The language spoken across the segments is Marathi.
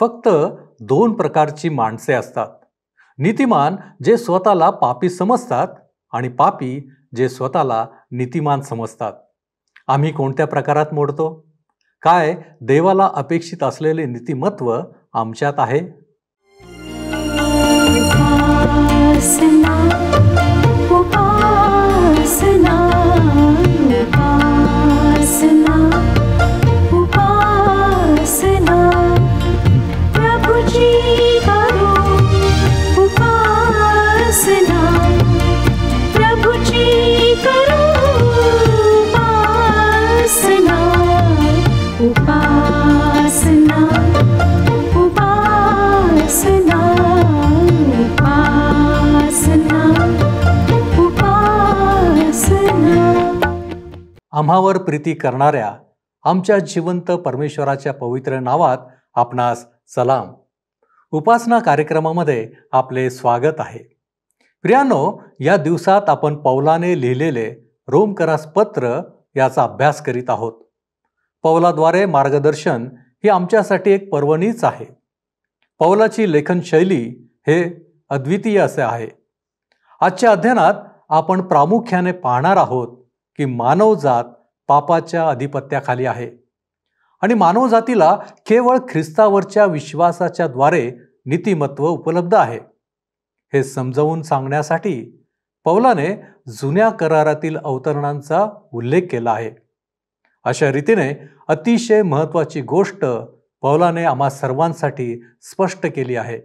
फक्त दोन प्रकारची माणसे असतात नीतिमान जे स्वतःला पापी समजतात आणि पापी जे स्वतःला नीतिमान समजतात आम्ही कोणत्या प्रकारात मोडतो काय देवाला अपेक्षित असलेले नीतिमत्व आमच्यात आहे आम्हावर प्रीती करणाऱ्या आमच्या जिवंत परमेश्वराच्या पवित्र नावात आपणास सलाम उपासना कार्यक्रमामध्ये आपले स्वागत आहे प्रियानो या दिवसात आपण पौलाने लिहिलेले रोमकरास पत्र याचा अभ्यास करीत आहोत पौलाद्वारे मार्गदर्शन ही आमच्यासाठी एक पर्वणीच आहे पौलाची लेखनशैली हे अद्वितीय असे आहे आजच्या अध्ययनात आपण प्रामुख्याने पाहणार आहोत की मानवजात पापाच्या अधिपत्याखाली आहे आणि मानवजातीला केवळ ख्रिस्तावरच्या विश्वासाच्या द्वारे नीतिमत्व उपलब्ध आहे हे समजवून सांगण्यासाठी पौलाने जुन्या करारातील अवतरणांचा उल्लेख केला आहे अशा रीतीने अतिशय महत्त्वाची गोष्ट पौलाने आम्हा सर्वांसाठी स्पष्ट केली आहे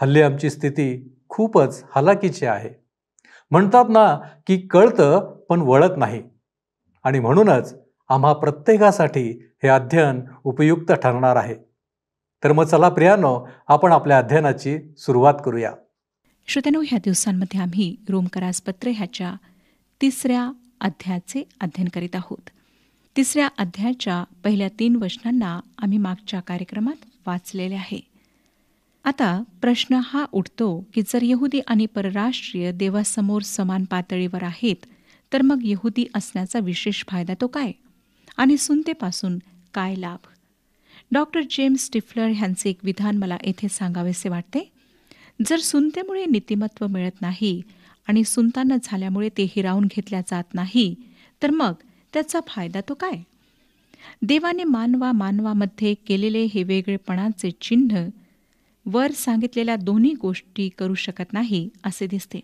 हल्ली आमची स्थिती खूपच हलाकीची आहे म्हणतात ना की कळतं पण वळत नाही आणि म्हणूनच आम्हा प्रत्येकासाठी हे अध्ययन उपयुक्त ठरणार आहे तर मग चला प्रियानो आपण आपल्या अध्ययनाची सुरुवात करूया श्रोत्यानो ह्या दिवसांमध्ये आम्ही रोमकरासपत्र ह्याच्या तिसऱ्या अध्यायाचे अध्ययन करीत आहोत तिसऱ्या अध्यायाच्या पहिल्या तीन वचनांना आम्ही मागच्या कार्यक्रमात वाचलेले आहे आता प्रश्न हा उठतो की जर यहुदी आणि परराष्ट्रीय देवासमोर समान पातळीवर आहेत तर मग यहुदी असण्याचा विशेष फायदा तो काय आणि सुनतेपासून काय लाभ डॉक्टर जेम्स स्टिफलर ह्यांचे एक विधान मला येथे सांगावेसे वाटते जर सुनतेमुळे नीतिमत्व मिळत नाही आणि सुनताना झाल्यामुळे ते हिरावून घेतल्या जात नाही तर मग त्याचा फायदा तो काय देवाने मानवा मानवामध्ये केलेले हे वेगळेपणाचे चिन्ह वर सांगितलेल्या दोन्ही गोष्टी करू शकत नाही असे दिसते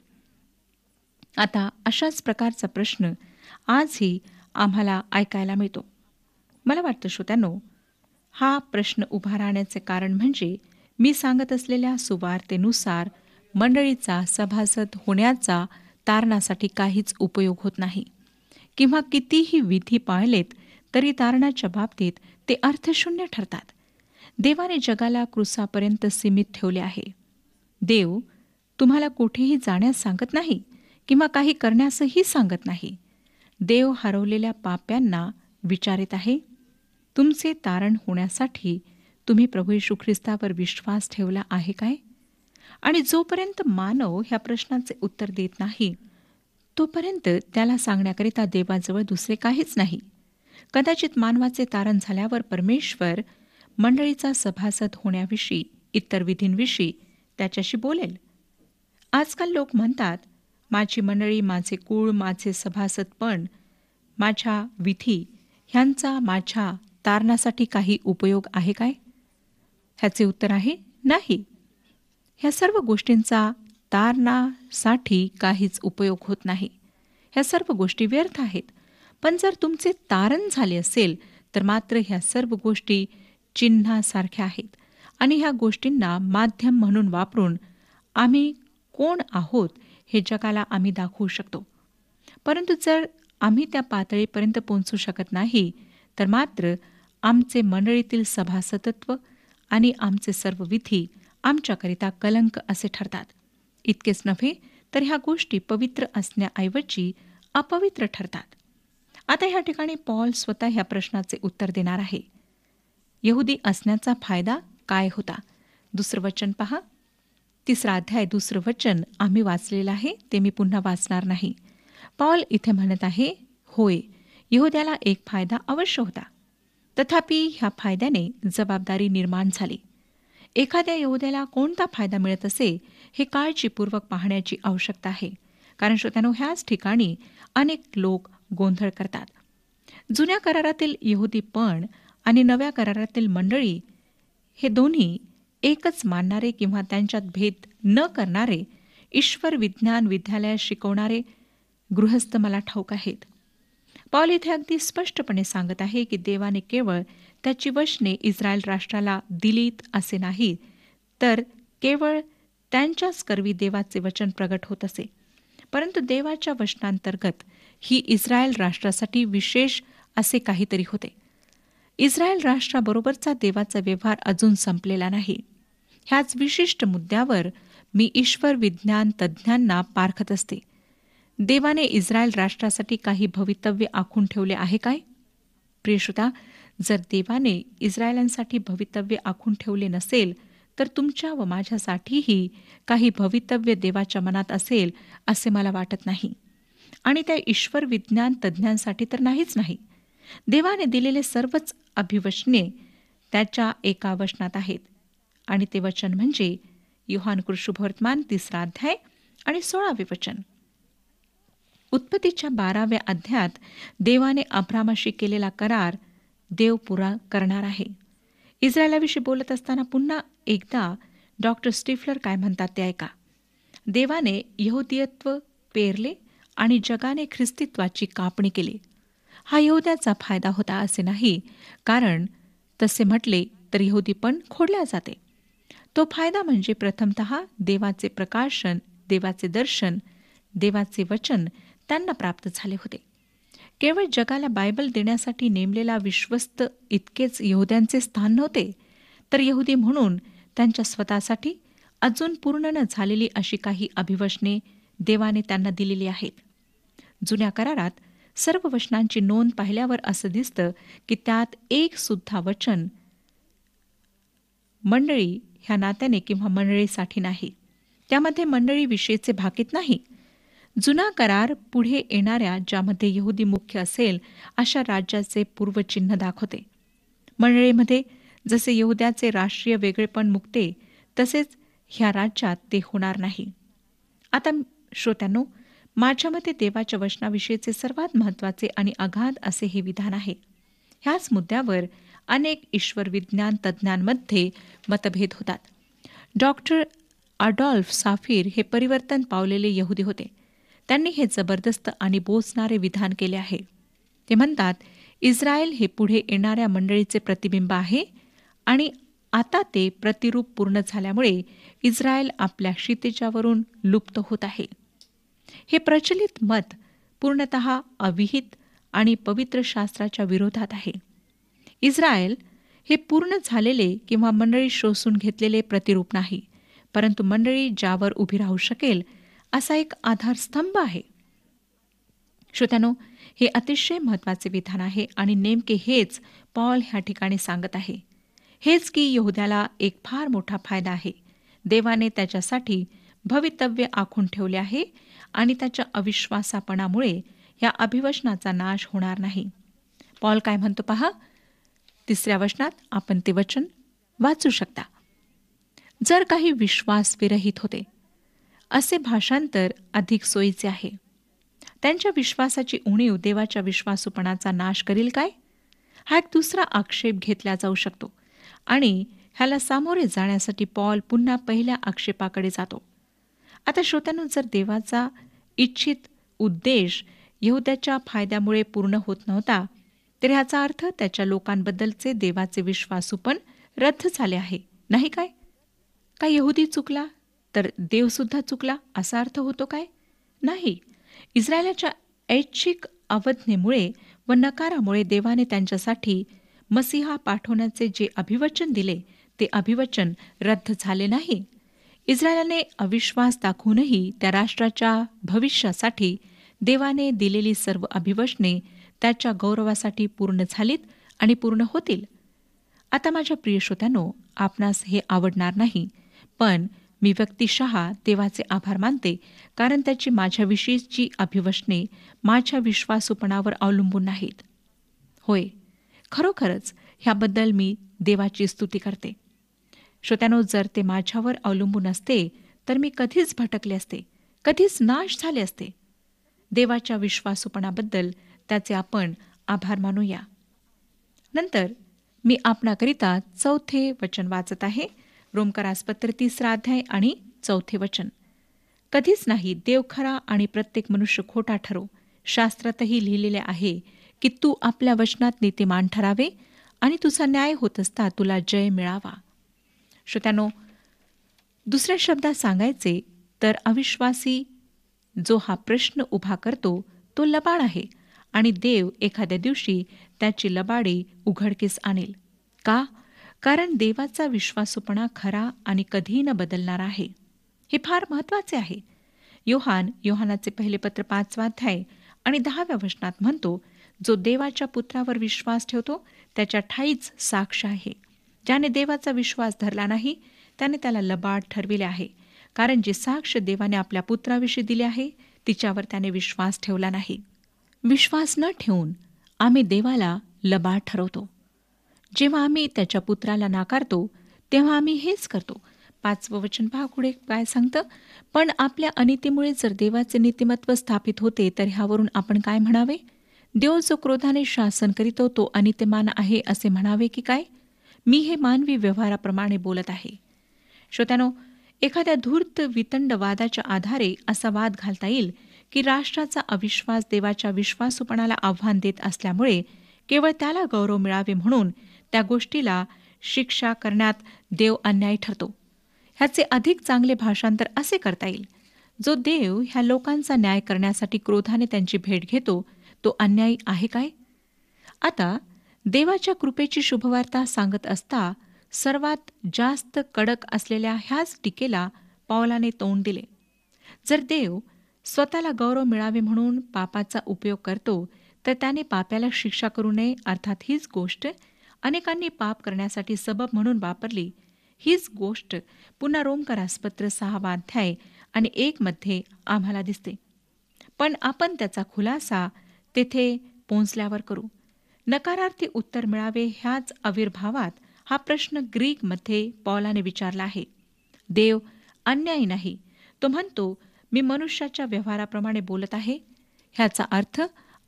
आता अशाच प्रकारचा प्रश्न आजही आम्हाला ऐकायला मिळतो मला वाटतं श्रोत्यानो हा प्रश्न उभा राहण्याचे कारण म्हणजे मी सांगत असलेल्या सुवार्तेनुसार मंडळीचा सभासद होण्याचा तारणासाठी काहीच उपयोग होत नाही किंवा कितीही विधी पाळलेत तरी तारणाच्या बाबतीत ते अर्थशून्य ठरतात देवाने जगाला क्रुसापर्यंत सीमित ठेवले आहे देव तुम्हाला कुठेही जाण्यास सांगत नाही किंवा काही करण्यासही सांगत नाही देव हरवलेल्या पाप्यांना विचारित आहे तुमचे तारण होण्यासाठी तुम्ही प्रभू यशू ख्रिस्तावर विश्वास ठेवला आहे काय आणि जोपर्यंत मानव ह्या प्रश्नाचे उत्तर देत नाही तोपर्यंत त्याला सांगण्याकरिता देवाजवळ दुसरे काहीच नाही कदाचित मानवाचे तारण झाल्यावर परमेश्वर मंडळीचा सभासद होण्याविषयी इतर विधींविषयी त्याच्याशी बोलेल आजकाल लोक म्हणतात माझी मंडळी माझे कुळ माझे सभासद पण माझ्या विधी ह्यांचा माझ्या तारणासाठी काही उपयोग आहे काय ह्याचे उत्तर आहे नाही ह्या सर्व गोष्टींचा तारणासाठी काहीच उपयोग होत नाही ह्या सर्व गोष्टी व्यर्थ आहेत पण जर तुमचे तारण झाले असेल तर मात्र ह्या सर्व गोष्टी चिन्हासारख्या आहेत आणि ह्या गोष्टींना माध्यम म्हणून वापरून आम्ही कोण आहोत हे जगाला आम्ही दाखवू शकतो परंतु जर आम्ही त्या पातळीपर्यंत पोहोचू शकत नाही तर मात्र आमचे मंडळीतील सभासदत्व आणि आमचे सर्व विधी आमच्याकरिता कलंक असे ठरतात इतकेच नव्हे तर ह्या गोष्टी पवित्र असण्याऐवजी अपवित्र ठरतात आता ह्या ठिकाणी पॉल स्वतः ह्या प्रश्नाचे उत्तर देणार आहे यहुदी असण्याचा फायदा काय होता दुसरं वचन पहा तिसरा अध्याय दुसरं वचन आम्ही वाचलेलं आहे ते मी पुन्हा वाचणार नाही पॉल इथे म्हणत आहे होय यहुद्याला एक फायदा अवश्य होता तथापि ह्या फायद्याने जबाबदारी निर्माण झाली एखाद्या यहुद्याला कोणता फायदा मिळत असे हे काळजीपूर्वक पाहण्याची आवश्यकता आहे कारण श्रोत्यानो ह्याच ठिकाणी अनेक लोक गोंधळ करतात जुन्या करारातील यहुदी पण आणि नव्या करारातील मंडळी हे दोन्ही एकच मानणारे किंवा त्यांच्यात भेद न करणारे ईश्वर विज्ञान विद्यालयात शिकवणारे गृहस्थ मला ठाऊक आहेत पॉल इथे अगदी स्पष्टपणे सांगत आहे की देवाने केवळ त्याची वशने इस्रायल राष्ट्राला दिलीत असे नाही तर केवळ त्यांच्याच कर्वी देवाचे वचन प्रगट होत असे परंतु देवाच्या वचनांतर्गत ही इस्रायल राष्ट्रासाठी विशेष असे काहीतरी होते इस्रायल राष्ट्राबरोबरचा देवाचा व्यवहार अजून संपलेला नाही ह्याच विशिष्ट मुद्द्यावर मी ईश्वर विज्ञान तज्ज्ञांना पारखत असते देवाने इस्रायल राष्ट्रासाठी काही भवितव्य आखून ठेवले आहे काय प्रियश्रुता जर देवाने इस्रायलांसाठी भवितव्य आखून ठेवले नसेल तर तुमच्या व माझ्यासाठीही काही भवितव्य देवाच्या मनात असेल असे मला वाटत नाही आणि त्या ईश्वर विज्ञान तज्ज्ञांसाठी तर नाहीच नाही देवाने दिलेले सर्वच अभिवचने त्याच्या एका वचनात आहेत आणि ते वचन म्हणजे युहान कृषुभवर्तमान तिसरा अध्याय आणि सोळावे वचन उत्पत्तीच्या बाराव्या अध्यायात देवाने अब्रामाशी केलेला करार देव पुरा करणार आहे इस्रायलाविषयी बोलत असताना पुन्हा एकदा डॉक्टर स्टिफलर काय म्हणतात ते ऐका देवाने यहुदियत्व पेरले आणि जगाने ख्रिस्तित्वाची कापणी केली हा यहुद्याचा फायदा होता असे नाही कारण तसे म्हटले तर यहुदी पण खोडल्या जाते तो फायदा म्हणजे प्रथमत देवाचे प्रकाशन देवाचे दर्शन देवाचे वचन त्यांना प्राप्त झाले होते केवळ जगाला बायबल देण्यासाठी नेमलेला विश्वस्त इतकेच यहुद्यांचे स्थान नव्हते तर यहुदी म्हणून त्यांच्या स्वतःसाठी अजून पूर्ण न झालेली अशी काही अभिवशने देवाने त्यांना दिलेली आहेत जुन्या करारात सर्व वचनांची नोंद पाहिल्यावर असं दिसतं की त्यात एक सुद्धा वचन मंडळी ह्या नात्याने किंवा मंडळीसाठी नाही त्यामध्ये मंडळीविषयीचे भाकीत नाही जुना करार पुढे येणाऱ्या ज्यामध्ये यहुदी मुख्य असेल अशा राज्याचे पूर्वचिन्ह दाखवते मंडळीमध्ये जसे यहुद्याचे राष्ट्रीय वेगळेपण मुक्ते तसेच ह्या राज्यात ते होणार नाही आता श्रोत्यांनो माझ्या मते देवाच्या वचनाविषयीचे सर्वात महत्त्वाचे आणि अगाध असे हे विधान आहे ह्याच मुद्द्यावर अनेक ईश्वर विज्ञान तज्ज्ञांमध्ये मतभेद होतात डॉक्टर अडॉल्फ साफिर हे परिवर्तन पावलेले यहुदी होते त्यांनी हे जबरदस्त आणि बोचणारे विधान केले आहे ते म्हणतात इस्रायल हे पुढे येणाऱ्या मंडळीचे प्रतिबिंब आहे आणि आता ते प्रतिरूप पूर्ण झाल्यामुळे इस्रायल आपल्या क्षितिजावरून लुप्त होत आहे हे प्रचलित मत पूर्णत अविहित आणि पवित्र शास्त्राच्या विरोधात आहे इस्रायल हे पूर्ण झालेले किंवा मंडळी शोषून घेतलेले प्रतिरूप नाही परंतु मंडळी ज्यावर उभी राहू शकेल असा एक आधारस्तंभ आहे श्रोत्यानो हे अतिशय महत्त्वाचे विधान आहे आणि नेमके हेच पॉल ह्या ठिकाणी सांगत आहे हेच की यहुद्याला एक फार मोठा फायदा आहे देवाने त्याच्यासाठी भवितव्य आखून ठेवले आहे आणि त्याच्या अविश्वासापणामुळे या अभिवचनाचा नाश होणार नाही पॉल काय म्हणतो पहा तिसऱ्या वचनात आपण ते वचन वाचू शकता जर काही विश्वास विरहित होते असे भाषांतर अधिक सोयीचे आहे त्यांच्या विश्वासाची उणीव देवाच्या विश्वासूपणाचा नाश करील काय हा एक दुसरा आक्षेप घेतला जाऊ शकतो आणि ह्याला सामोरे जाण्यासाठी पॉल पुन्हा पहिल्या आक्षेपाकडे जातो आता श्रोत्यानं जर देवाचा इच्छित उद्देश यहुद्याच्या फायद्यामुळे पूर्ण होत नव्हता तर ह्याचा अर्थ त्याच्या लोकांबद्दलचे देवाचे विश्वासू पण रद्द झाले आहे नाही काय काय यहुदी चुकला तर देवसुद्धा चुकला असा अर्थ होतो काय नाही इस्रायलाच्या ऐच्छिक अवज्ञेमुळे व नकारामुळे देवाने त्यांच्यासाठी मसिहा पाठवण्याचे जे अभिवचन दिले ते अभिवचन रद्द झाले नाही इस्रायलाने अविश्वास दाखवूनही त्या राष्ट्राच्या भविष्यासाठी देवाने दिलेली सर्व अभिवचने त्याच्या गौरवासाठी पूर्ण झालीत आणि पूर्ण होतील आता माझ्या प्रिय आपणास हे आवडणार नाही पण मी व्यक्तिशः देवाचे आभार मानते कारण त्याची माझ्याविषयीची अभिवशने माझ्या विश्वासूपणावर अवलंबून नाहीत होय खरोखरच ह्याबद्दल मी देवाची स्तुती करते श्रोत्यानो जर ते माझ्यावर अवलंबून असते तर मी कधीच भटकले असते कधीच नाश झाले असते देवाच्या विश्वासूपणाबद्दल त्याचे आपण आभार मानूया नंतर मी आपणाकरिता चौथे वचन वाचत आहे रोमकारासपत्र तिसरा अध्याय आणि चौथे वचन कधीच नाही देव खरा आणि प्रत्येक मनुष्य खोटा ठरो शास्त्रातही लिहिलेले आहे की तू आपल्या वचनात नेतेमान ठरावे आणि तुझा न्याय होत असता तुला जय मिळावा श्रोत्यानो दुसऱ्या शब्दात सांगायचे तर अविश्वासी जो हा प्रश्न उभा करतो तो लबाड आहे आणि देव एखाद्या दिवशी त्याची लबाडी उघडकीस आणेल का कारण देवाचा विश्वासूपणा खरा आणि कधी न बदलणार आहे हे फार महत्त्वाचे आहे योहान योहानाचे पहिले पत्र पाचवा अध्याय आणि दहाव्या वचनात म्हणतो जो देवाच्या पुत्रावर विश्वास ठेवतो त्याच्या ठाईच साक्ष आहे ज्याने देवाचा विश्वास धरला नाही त्याने त्याला लबाड ठरविले आहे कारण जे साक्ष देवाने आपल्या पुत्राविषयी दिली आहे तिच्यावर त्याने विश्वास ठेवला नाही विश्वास न ठेवून आम्ही देवाला लबाड ठरवतो जेव्हा आम्ही त्याच्या पुत्राला नाकारतो तेव्हा आम्ही हेच करतो पाचवं वचन पहा पुढे काय सांगतं पण आपल्या अनितीमुळे जर देवाचे नीतिमत्व स्थापित होते तर ह्यावरून आपण काय म्हणावे देव जो क्रोधाने शासन करीतो तो अनित्यमान आहे असे म्हणावे की काय मी हे मानवी व्यवहाराप्रमाणे बोलत आहे श्रोत्यानो एखाद्या धूर्त वितंड वादाच्या आधारे असा वाद घालता येईल की राष्ट्राचा अविश्वास देवाच्या विश्वासूपणाला आव्हान देत असल्यामुळे केवळ त्याला गौरव मिळावे म्हणून त्या गोष्टीला शिक्षा करण्यात देव अन्याय ठरतो ह्याचे अधिक चांगले भाषांतर असे करता येईल जो देव ह्या लोकांचा न्याय करण्यासाठी क्रोधाने त्यांची भेट घेतो तो अन्यायी आहे काय आता देवाच्या कृपेची शुभवार्ता सांगत असता सर्वात जास्त कडक असलेल्या ह्याच टीकेला पावलाने तोंड दिले जर देव स्वतःला गौरव मिळावे म्हणून पापाचा उपयोग करतो तर त्याने पाप्याला शिक्षा करू नये अर्थात हीच गोष्ट अनेकांनी पाप करण्यासाठी सबब म्हणून वापरली हीच गोष्ट पुन्हा रोमकरासपत्र सहावा अध्याय आणि एकमध्ये आम्हाला दिसते पण आपण त्याचा खुलासा तेथे पोचल्यावर करू नकारार्थी उत्तर मिळावे ह्याच आविर्भावात हा प्रश्न ग्रीकमध्ये पॉलाने विचारला आहे देव अन्यायी नाही तो म्हणतो मी मनुष्याच्या व्यवहाराप्रमाणे बोलत आहे ह्याचा अर्थ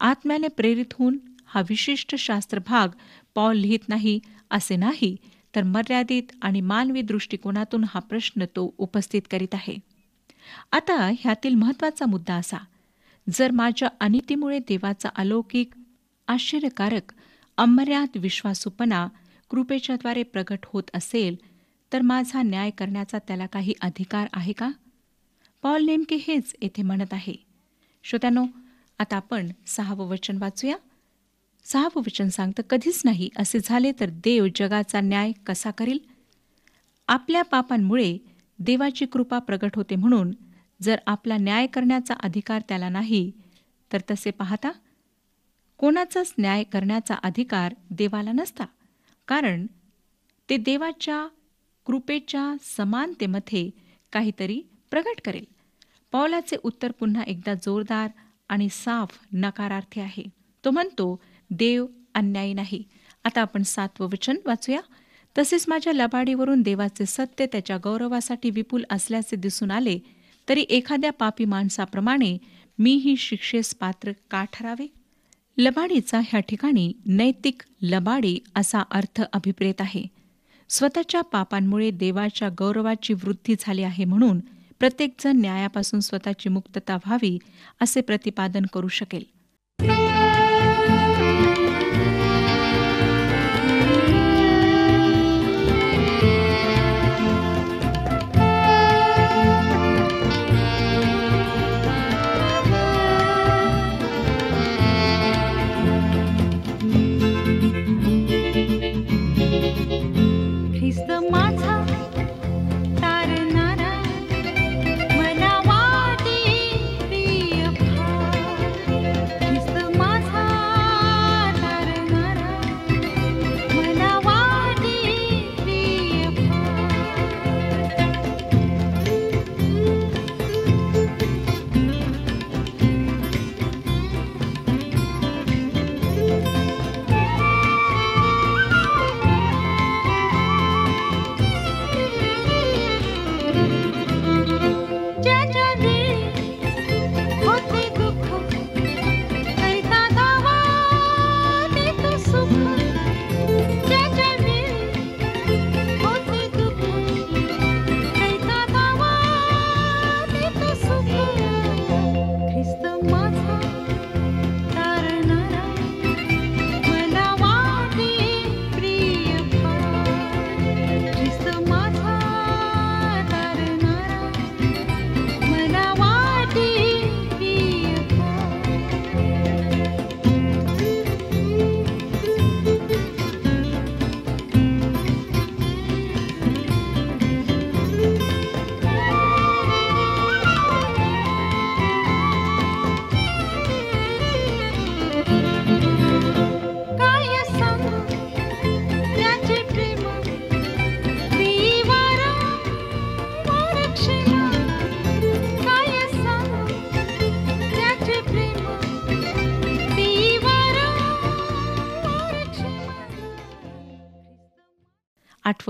आत्म्याने प्रेरित होऊन हा विशिष्ट शास्त्र भाग पॉल लिहित नाही असे नाही तर मर्यादित आणि मानवी दृष्टिकोनातून हा प्रश्न तो उपस्थित करीत आहे आता ह्यातील महत्वाचा मुद्दा असा जर माझ्या अनितीमुळे देवाचा अलौकिक आश्चर्यकारक अमर्याद विश्वासूपणा कृपेच्याद्वारे प्रगट होत असेल तर माझा न्याय करण्याचा त्याला काही अधिकार आहे का पॉल नेमके हेच येथे म्हणत आहे श्रोत्यानो आता आपण सहावं वचन वाचूया सहावं वचन सांगतं कधीच नाही असे झाले तर देव जगाचा न्याय कसा करील आपल्या पापांमुळे देवाची कृपा प्रगट होते म्हणून जर आपला न्याय करण्याचा अधिकार त्याला नाही तर तसे पाहता कोणाचाच न्याय करण्याचा अधिकार देवाला नसता कारण ते देवाच्या कृपेच्या समानतेमध्ये काहीतरी प्रगट करेल पावलाचे उत्तर पुन्हा एकदा जोरदार आणि साफ नकारार्थी आहे तो म्हणतो देव अन्यायी नाही आता आपण सातवं वचन वाचूया तसेच माझ्या लबाडीवरून देवाचे सत्य त्याच्या गौरवासाठी विपुल असल्याचे दिसून आले तरी एखाद्या पापी माणसाप्रमाणे मी ही शिक्षेस पात्र का ठरावे लबाडीचा ह्या ठिकाणी नैतिक लबाडी असा अर्थ अभिप्रेत आहे स्वतःच्या पापांमुळे देवाच्या गौरवाची वृद्धी झाली आहे म्हणून प्रत्येकजण न्यायापासून स्वतःची मुक्तता व्हावी असे प्रतिपादन करू शकेल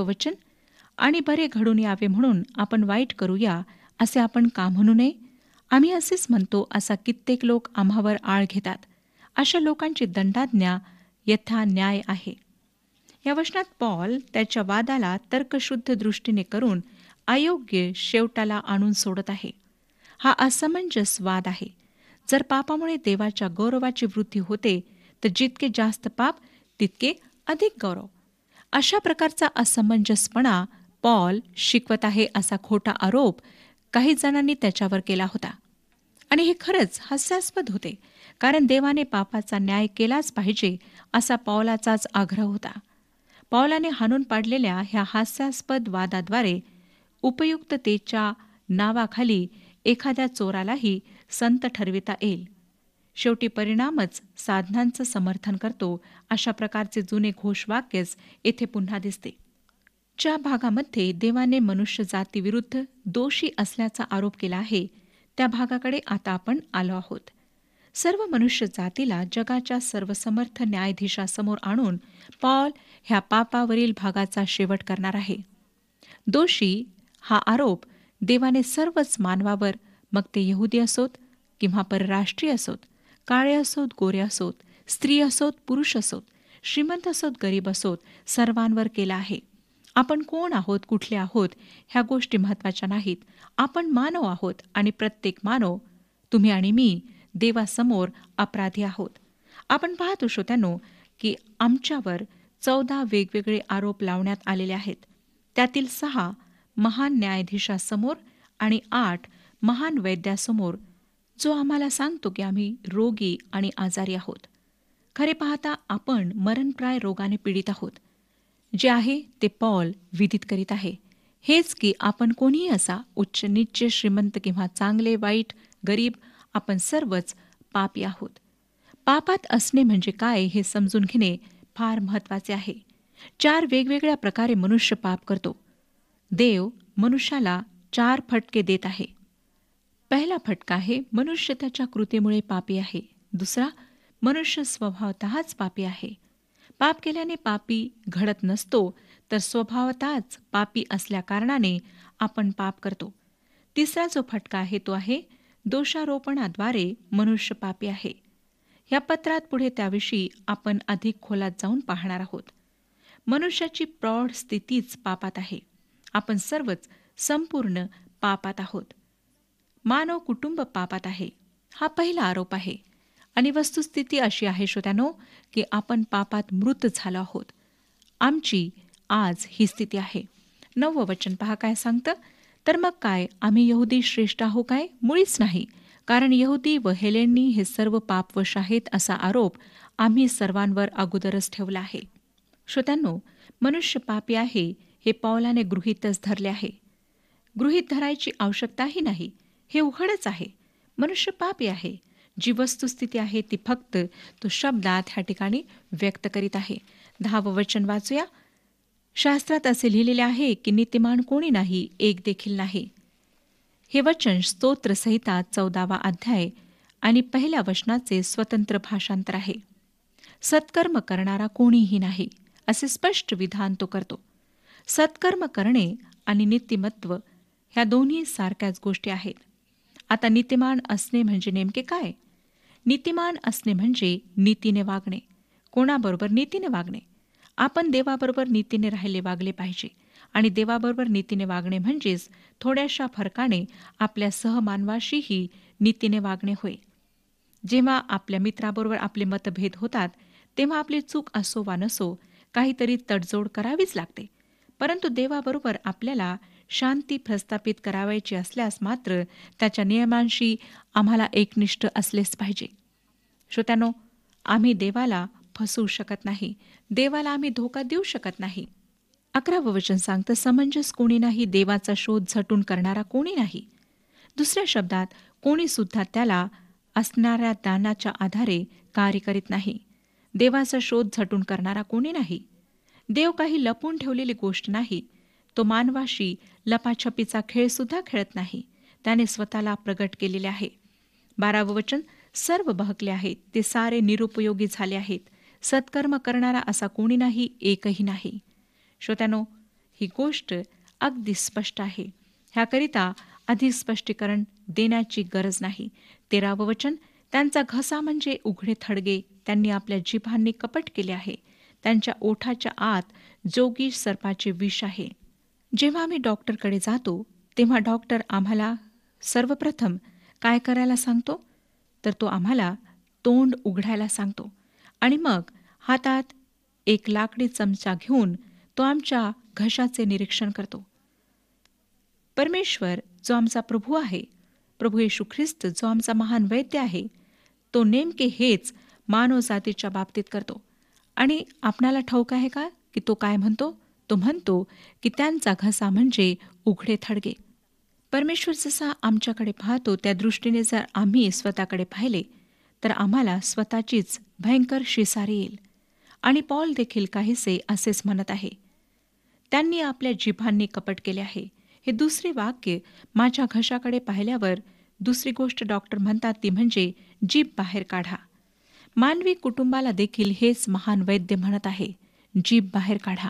वचन आणि बरे घडून यावे म्हणून आपण वाईट करूया असे आपण का म्हणू नये आम्ही असेच म्हणतो असा कित्येक लोक आम्हावर आळ घेतात अशा लोकांची दंडाज्ञा यथा न्याय आहे या वचनात पॉल त्याच्या वादाला तर्कशुद्ध दृष्टीने करून अयोग्य शेवटाला आणून सोडत आहे हा असमंजस वाद आहे जर पापामुळे देवाच्या गौरवाची वृद्धी होते तर जितके जास्त पाप तितके अधिक गौरव अशा प्रकारचा असमंजसपणा पॉल शिकवत आहे असा खोटा आरोप काही जणांनी त्याच्यावर केला होता आणि हे खरंच हास्यास्पद होते कारण देवाने पापाचा न्याय केलाच पाहिजे असा पौलाचाच आग्रह होता पौलाने हाणून पाडलेल्या ह्या हास्यास्पद वादाद्वारे उपयुक्ततेच्या नावाखाली एखाद्या चोरालाही संत ठरविता येईल शेवटी परिणामच साधनांचं समर्थन करतो अशा प्रकारचे जुने घोषवाक्यच येथे पुन्हा दिसते ज्या भागामध्ये देवाने मनुष्य जातीविरुद्ध दोषी असल्याचा आरोप केला आहे त्या भागाकडे आता आपण आलो आहोत सर्व मनुष्य जातीला जगाच्या सर्वसमर्थ न्यायाधीशासमोर आणून पॉल ह्या पापावरील भागाचा शेवट करणार आहे दोषी हा आरोप देवाने सर्वच मानवावर मग ते यहुदी असोत किंवा परराष्ट्रीय असोत काळे असोत गोरे असोत स्त्री असोत पुरुष असोत श्रीमंत असोत गरीब असोत सर्वांवर केला आहे आपण कोण आहोत कुठले आहोत ह्या गोष्टी महत्त्वाच्या नाहीत आपण मानव आहोत आणि प्रत्येक मानव तुम्ही आणि मी देवासमोर अपराधी आहोत आपण पाहतो श्रोत्यानो की आमच्यावर चौदा वेगवेगळे आरोप लावण्यात आलेले आहेत त्यातील सहा महान न्यायाधीशासमोर आणि आठ महान वैद्यासमोर जो आम्हाला सांगतो की आम्ही रोगी आणि आजारी आहोत खरे पाहता आपण मरणप्राय रोगाने पीडित आहोत जे आहे ते पॉल विदित करीत आहे हेच की आपण कोणीही असा उच्च निच्च श्रीमंत किंवा चांगले वाईट गरीब आपण सर्वच पापी आहोत पापात असणे म्हणजे काय हे समजून घेणे फार महत्त्वाचे आहे चार वेगवेगळ्या प्रकारे मनुष्य पाप करतो देव मनुष्याला चार फटके देत आहे पहिला फटका आहे मनुष्य त्याच्या कृतीमुळे पापी आहे दुसरा मनुष्य स्वभावतःच पापी आहे पाप केल्याने पापी घडत नसतो तर स्वभावतःच पापी असल्याकारणाने आपण पाप करतो तिसरा जो फटका आहे तो आहे दोषारोपणाद्वारे मनुष्य पापी आहे या पत्रात पुढे त्याविषयी आपण अधिक खोलात जाऊन पाहणार आहोत मनुष्याची प्रौढ स्थितीच पापात आहे आपण सर्वच संपूर्ण पापात आहोत मानव कुटुंब पापात आहे हा पहिला आरोप आहे आणि वस्तुस्थिती अशी आहे श्रोत्यानो की आपण पापात मृत झालो आहोत आमची आज ही स्थिती आहे नववं वचन पहा काय सांगतं तर मग काय आम्ही यहुदी श्रेष्ठ आहो काय मुळीच नाही कारण यहुदी व हेलेंनी हे सर्व पापवश आहेत असा आरोप आम्ही सर्वांवर अगोदरच ठेवला आहे श्रोत्यांनो मनुष्य पापी आहे हे पावलाने गृहीतच धरले आहे गृहीत धरायची आवश्यकताही नाही हे उघडच आहे मनुष्य पापी आहे जी वस्तुस्थिती आहे ती फक्त तो शब्दात ह्या ठिकाणी व्यक्त करीत आहे दहावं वचन वाचूया शास्त्रात असे लिहिलेले आहे की नीतिमान कोणी नाही एक देखील नाही हे वचन स्तोत्रसहिता चौदावा अध्याय आणि पहिल्या वचनाचे स्वतंत्र भाषांतर आहे सत्कर्म करणारा कोणीही नाही असे स्पष्ट विधान तो करतो सत्कर्म करणे आणि नीतिमत्व ह्या दोन्ही सारख्याच गोष्टी आहेत आता नीतिमान असणे म्हणजे नेमके काय नीतिमान असणे म्हणजे नीतीने वागणे कोणाबरोबर नीतीने वागणे आपण देवाबरोबर नीतीने राहिले वागले पाहिजे आणि देवाबरोबर नीतीने वागणे म्हणजेच थोड्याशा फरकाने आपल्या सहमानवाशीही नीतीने वागणे होय जेव्हा आपल्या मित्राबरोबर आपले मतभेद होतात तेव्हा आपली चूक असो वा नसो काहीतरी तडजोड करावीच लागते परंतु देवाबरोबर आपल्याला शांती प्रस्थापित करावायची असल्यास मात्र त्याच्या नियमांशी आम्हाला एकनिष्ठ असलेच पाहिजे श्रोत्यानो आम्ही देवाला फसवू शकत नाही देवाला आम्ही धोका देऊ शकत नाही अकरावं वचन सांगतं समंजस कोणी नाही देवाचा शोध झटून करणारा कोणी नाही दुसऱ्या शब्दात कोणीसुद्धा त्याला असणाऱ्या दानाच्या आधारे कार्य करीत नाही देवाचा शोध झटून करणारा कोणी नाही देव काही लपून ठेवलेली गोष्ट नाही तो मानवाशी लपाछपीचा खेळ सुद्धा खेळत नाही त्याने स्वतःला प्रगट केलेले आहे बारावं वचन सर्व बहकले आहेत ते सारे निरुपयोगी झाले आहेत सत्कर्म करणारा असा कोणी नाही एकही नाही श्रोत्यानो ही गोष्ट अगदी स्पष्ट आहे ह्याकरिता अधिक स्पष्टीकरण देण्याची गरज नाही तेरावं वचन त्यांचा घसा म्हणजे उघडे थडगे त्यांनी आपल्या जिभांनी कपट केले आहे त्यांच्या ओठाच्या आत जोगी सर्पाचे विष आहे जेव्हा आम्ही डॉक्टरकडे जातो तेव्हा डॉक्टर आम्हाला सर्वप्रथम काय करायला सांगतो तर तो आम्हाला तोंड उघडायला सांगतो आणि मग हातात एक लाकडी चमचा घेऊन तो आमच्या घशाचे निरीक्षण करतो परमेश्वर जो आमचा प्रभू आहे प्रभू येशू ख्रिस्त जो आमचा महान वैद्य आहे तो नेमके हेच मानवजातीच्या बाबतीत करतो आणि आपणाला ठाऊक आहे का की तो काय म्हणतो तो म्हणतो की त्यांचा घसा म्हणजे उघडे थडगे परमेश्वर जसा आमच्याकडे पाहतो त्या दृष्टीने जर आम्ही स्वतःकडे पाहिले तर आम्हाला स्वतःचीच भयंकर शिसारी येईल आणि पॉल देखील काहीसे असेच म्हणत आहे त्यांनी आपल्या जिभांनी कपट केले आहे हे दुसरे वाक्य माझ्या घशाकडे पाहिल्यावर दुसरी गोष्ट डॉक्टर म्हणतात ती म्हणजे जीभ बाहेर काढा मानवी कुटुंबाला देखील हेच महान वैद्य म्हणत आहे जीभ बाहेर काढा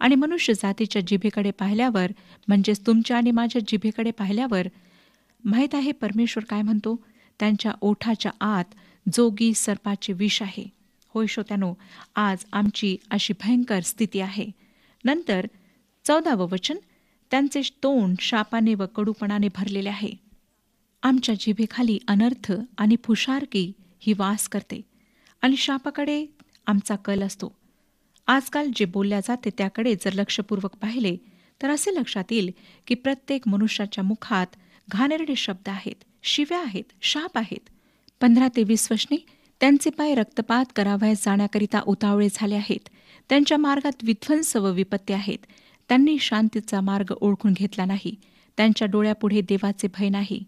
आणि मनुष्य जातीच्या जिभेकडे पाहिल्यावर म्हणजेच तुमच्या आणि माझ्या जिभेकडे पाहिल्यावर माहीत आहे परमेश्वर काय म्हणतो त्यांच्या ओठाच्या आत जोगी सर्पाचे विष आहे होय श्रोत्यानो आज आमची अशी भयंकर स्थिती आहे नंतर चौदावं वचन त्यांचे तोंड शापाने व कडूपणाने भरलेले आहे आमच्या जिभेखाली अनर्थ आणि फुशारकी ही वास करते आणि शापाकडे आमचा कल असतो आजकाल जे बोलल्या जाते त्याकडे जर लक्षपूर्वक पाहिले तर असे लक्षात येईल की प्रत्येक मनुष्याच्या मुखात घाणेरडे शब्द आहेत शिव्या आहेत शाप आहेत पंधरा ते वीस वर्षने त्यांचे पाय रक्तपात करावयास जाण्याकरिता उतावळे झाले आहेत त्यांच्या मार्गात विध्वंस व विपत्ती आहेत त्यांनी शांतीचा मार्ग ओळखून घेतला नाही त्यांच्या डोळ्यापुढे देवाचे भय नाही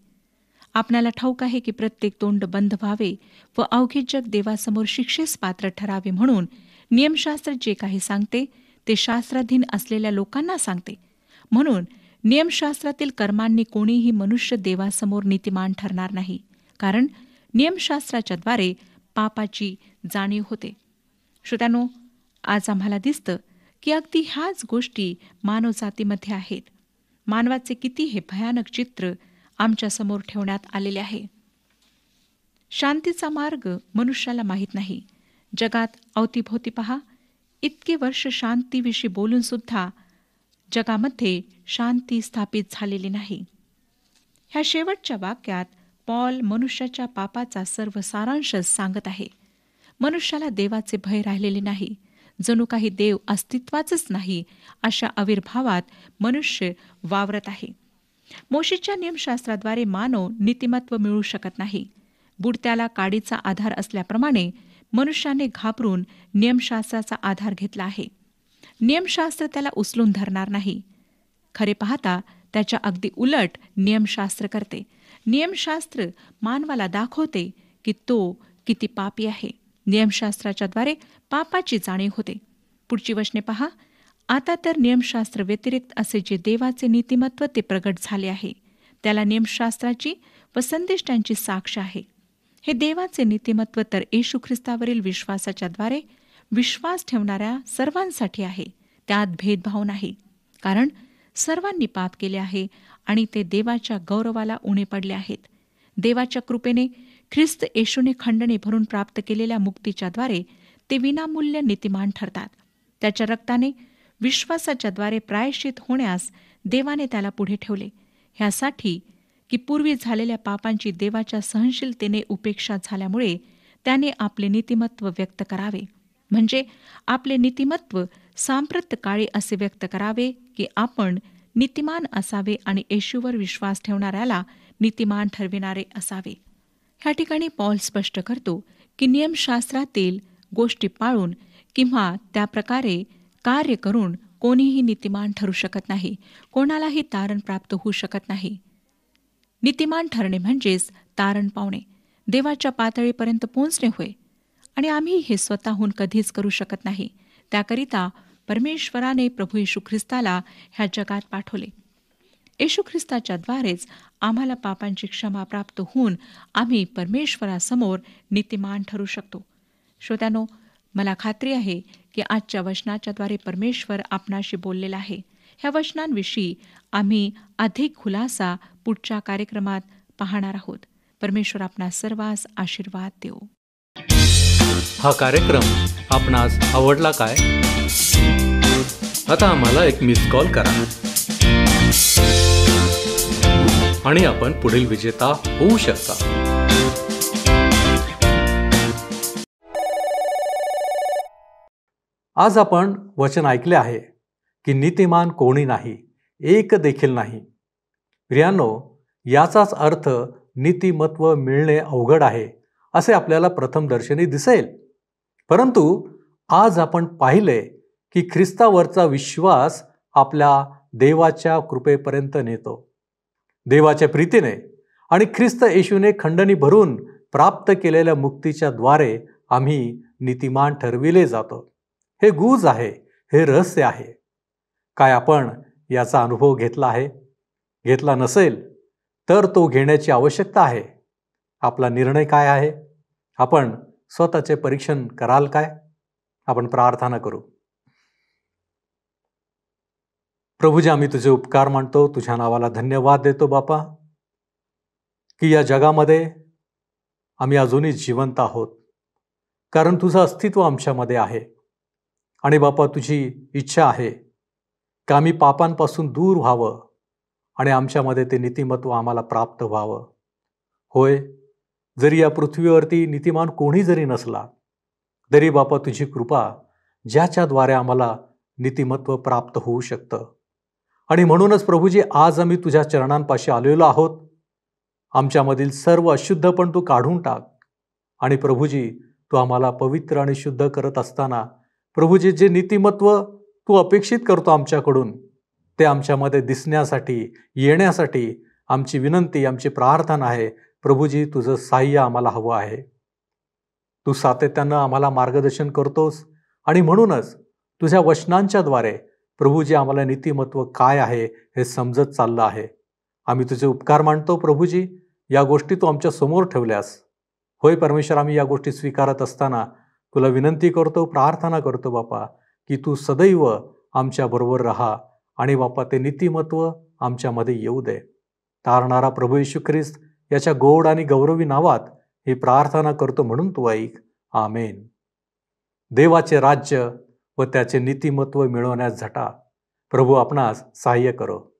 आपणाला ठाऊक आहे की प्रत्येक तोंड बंद व्हावे व अवघे जग देवासमोर शिक्षेस पात्र ठरावे म्हणून नियमशास्त्र जे काही सांगते ते शास्त्राधीन असलेल्या लोकांना सांगते म्हणून नियमशास्त्रातील कर्मांनी कोणीही मनुष्य देवासमोर नीतिमान ठरणार नाही कारण नियमशास्त्राच्याद्वारे पापाची जाणीव होते श्रोत्यानो आज आम्हाला दिसतं की अगदी ह्याच गोष्टी मानवजातीमध्ये आहेत मानवाचे किती हे भयानक चित्र आमच्यासमोर ठेवण्यात आलेले आहे शांतीचा मार्ग मनुष्याला माहीत नाही जगात अवतीभोवती पहा इतके वर्ष शांतीविषयी बोलून सुद्धा जगामध्ये शांती स्थापित झालेली नाही ह्या शेवटच्या वाक्यात पॉल मनुष्याच्या पापाचा सर्व सारांश सांगत आहे मनुष्याला देवाचे भय राहिलेले नाही जणू काही देव अस्तित्वाच नाही अशा आविर्भावात मनुष्य वावरत आहे मोशीच्या नियमशास्त्राद्वारे मानव नीतिमत्व मिळू शकत नाही बुडत्याला काडीचा आधार असल्याप्रमाणे मनुष्याने घाबरून नियमशास्त्राचा आधार घेतला आहे नियमशास्त्र त्याला उचलून धरणार नाही खरे पाहता त्याच्या अगदी उलट नियमशास्त्र करते नियमशास्त्र मानवाला दाखवते की तो किती पापी आहे नियमशास्त्राच्याद्वारे पापाची जाणीव होते पुढची वचने पहा आता तर नियमशास्त्र व्यतिरिक्त असे जे देवाचे नीतिमत्व ते प्रगट झाले आहे त्याला नियमशास्त्राची व संदिष्टांची साक्ष आहे हे देवाचे नीतिमत्व तर येशू ख्रिस्तावरील विश्वासाच्या द्वारे विश्वास ठेवणाऱ्या सर्वांसाठी आहे त्यात भेदभाव नाही कारण सर्वांनी पाप केले आहे आणि ते देवाच्या गौरवाला उणे पडले आहेत देवाच्या कृपेने ख्रिस्त येशूने खंडणे भरून प्राप्त केलेल्या मुक्तीच्या द्वारे ते विनामूल्य नीतिमान ठरतात त्याच्या रक्ताने विश्वासाच्या द्वारे प्रायश्चित होण्यास देवाने त्याला पुढे ठेवले ह्यासाठी की पूर्वी झालेल्या पापांची देवाच्या सहनशीलतेने उपेक्षा झाल्यामुळे त्याने आपले नीतिमत्व व्यक्त करावे म्हणजे आपले नीतिमत्व सांप्रत काळी असे व्यक्त करावे की आपण नीतिमान असावे आणि येशूवर विश्वास ठेवणाऱ्याला नीतिमान ठरविणारे असावे ह्या ठिकाणी पॉल स्पष्ट करतो की नियमशास्त्रातील गोष्टी पाळून किंवा त्या प्रकारे कार्य करून कोणीही नीतिमान ठरू शकत नाही कोणालाही तारण प्राप्त होऊ शकत नाही नीतिमान ठरणे म्हणजेच तारण पावणे देवाच्या पातळीपर्यंत पोहोचणे होय आणि आम्ही हे स्वतःहून कधीच करू शकत नाही त्याकरिता परमेश्वराने प्रभू येशू ख्रिस्ताला ह्या जगात पाठवले येशू द्वारेच आम्हाला पापांची क्षमा प्राप्त होऊन आम्ही परमेश्वरासमोर नीतिमान ठरू शकतो श्रोत्यानो मला खात्री आहे की आजच्या वचनाच्याद्वारे परमेश्वर आपणाशी बोललेला आहे ह्या वचनांविषयी आम्ही अधिक खुलासा पुढच्या कार्यक्रमात पाहणार आहोत परमेश्वर आपणा सर्वांस आशीर्वाद देऊ हा कार्यक्रम आपणास आवडला काय आता आम्हाला एक मिस कॉल करा आणि आपण पुढील विजेता होऊ शकता आज आपण वचन ऐकले आहे की नीतिमान कोणी नाही एक देखील नाही प्रियानो याचाच अर्थ नीतिमत्व मिळणे अवघड आहे असे आपल्याला प्रथमदर्शनी दिसेल परंतु आज आपण पाहिले की ख्रिस्तावरचा विश्वास आपल्या देवाच्या कृपेपर्यंत नेतो देवाच्या प्रीतीने आणि ख्रिस्त येशूने खंडणी भरून प्राप्त केलेल्या मुक्तीच्या द्वारे आम्ही नीतिमान ठरविले जातो हे गूज आहे हे रहस्य आहे काय आपण याचा अनुभव घेतला आहे घेतला नसेल तर तो घेण्याची आवश्यकता आहे आपला निर्णय काय आहे आपण स्वतःचे परीक्षण कराल काय आपण प्रार्थना करू प्रभूजी आम्ही तुझे उपकार मानतो तुझ्या नावाला धन्यवाद देतो बापा की या जगामध्ये आम्ही अजूनही जिवंत आहोत कारण तुझं अस्तित्व आमच्यामध्ये आहे आणि बापा तुझी इच्छा आहे की आम्ही पापांपासून दूर व्हावं आणि आमच्यामध्ये ते नीतिमत्व आम्हाला प्राप्त व्हावं होय जरी या पृथ्वीवरती नीतिमान कोणी जरी नसला तरी बापा तुझी कृपा ज्याच्याद्वारे आम्हाला नीतिमत्व प्राप्त होऊ शकतं आणि म्हणूनच प्रभूजी आज आम्ही तुझ्या चरणांपाशी आलेलो आहोत आमच्यामधील सर्व अशुद्ध पण तू काढून टाक आणि प्रभूजी तू आम्हाला पवित्र आणि शुद्ध करत असताना प्रभूजी जे नीतिमत्व तू अपेक्षित करतो आमच्याकडून ते आमच्यामध्ये दिसण्यासाठी येण्यासाठी आमची विनंती आमची प्रार्थना आहे प्रभूजी तुझं साह्य आम्हाला हवं आहे तू सातत्यानं आम्हाला मार्गदर्शन करतोस आणि म्हणूनच तुझ्या वचनांच्याद्वारे प्रभूजी आम्हाला नीतिमत्व काय आहे हे समजत चाललं आहे आम्ही तुझे उपकार मानतो प्रभूजी या गोष्टी तू आमच्या समोर ठेवल्यास होय परमेश्वर आम्ही या गोष्टी स्वीकारत असताना तुला विनंती करतो प्रार्थना करतो बापा की तू सदैव आमच्याबरोबर राहा आणि बापा ते नीतिमत्व आमच्यामध्ये येऊ दे तारणारा प्रभू येशू ख्रिस्त याच्या गोड आणि गौरवी नावात ही प्रार्थना करतो म्हणून तू ऐक आमेन देवाचे राज्य व त्याचे नीतिमत्व मिळवण्यास झटा प्रभू आपणास सहाय्य करो